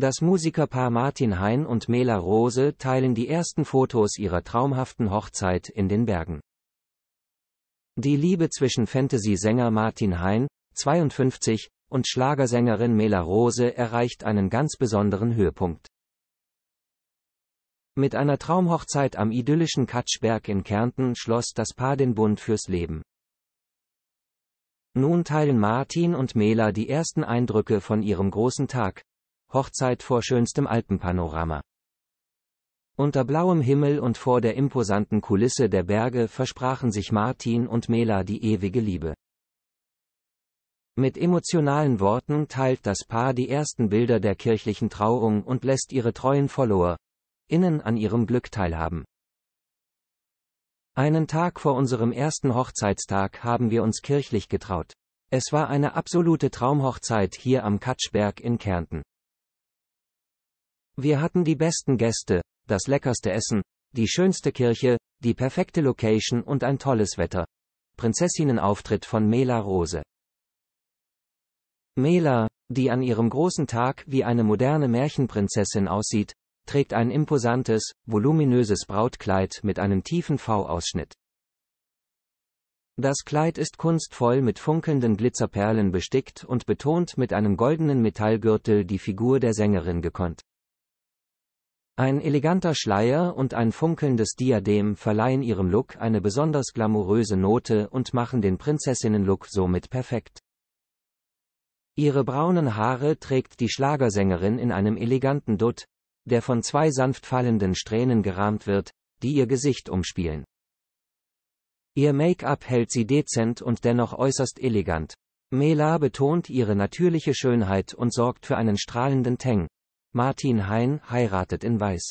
Das Musikerpaar Martin Hein und Mela Rose teilen die ersten Fotos ihrer traumhaften Hochzeit in den Bergen. Die Liebe zwischen Fantasy-Sänger Martin Hein, 52, und Schlagersängerin Mela Rose erreicht einen ganz besonderen Höhepunkt. Mit einer Traumhochzeit am idyllischen Katschberg in Kärnten schloss das Paar den Bund fürs Leben. Nun teilen Martin und Mela die ersten Eindrücke von ihrem großen Tag, Hochzeit vor schönstem Alpenpanorama. Unter blauem Himmel und vor der imposanten Kulisse der Berge versprachen sich Martin und Mela die ewige Liebe. Mit emotionalen Worten teilt das Paar die ersten Bilder der kirchlichen Trauung und lässt ihre treuen Follower innen an ihrem Glück teilhaben. Einen Tag vor unserem ersten Hochzeitstag haben wir uns kirchlich getraut. Es war eine absolute Traumhochzeit hier am Katschberg in Kärnten. Wir hatten die besten Gäste, das leckerste Essen, die schönste Kirche, die perfekte Location und ein tolles Wetter. Prinzessinnenauftritt von Mela Rose. Mela, die an ihrem großen Tag wie eine moderne Märchenprinzessin aussieht, trägt ein imposantes, voluminöses Brautkleid mit einem tiefen V-Ausschnitt. Das Kleid ist kunstvoll mit funkelnden Glitzerperlen bestickt und betont mit einem goldenen Metallgürtel die Figur der Sängerin gekonnt. Ein eleganter Schleier und ein funkelndes Diadem verleihen ihrem Look eine besonders glamouröse Note und machen den Prinzessinnen-Look somit perfekt. Ihre braunen Haare trägt die Schlagersängerin in einem eleganten Dutt, der von zwei sanft fallenden Strähnen gerahmt wird, die ihr Gesicht umspielen. Ihr Make-up hält sie dezent und dennoch äußerst elegant. Mela betont ihre natürliche Schönheit und sorgt für einen strahlenden Tang, Martin Hein heiratet in Weiß.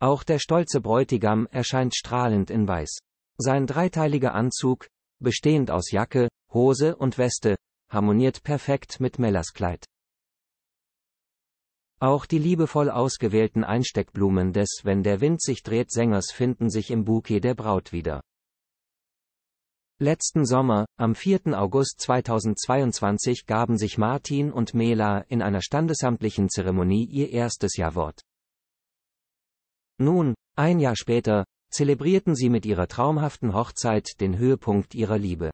Auch der stolze Bräutigam erscheint strahlend in Weiß. Sein dreiteiliger Anzug, bestehend aus Jacke, Hose und Weste, harmoniert perfekt mit Mellers Kleid. Auch die liebevoll ausgewählten Einsteckblumen des Wenn der Wind sich dreht Sängers finden sich im Bouquet der Braut wieder. Letzten Sommer, am 4. August 2022 gaben sich Martin und Mela in einer standesamtlichen Zeremonie ihr erstes Jawort. Nun, ein Jahr später, zelebrierten sie mit ihrer traumhaften Hochzeit den Höhepunkt ihrer Liebe.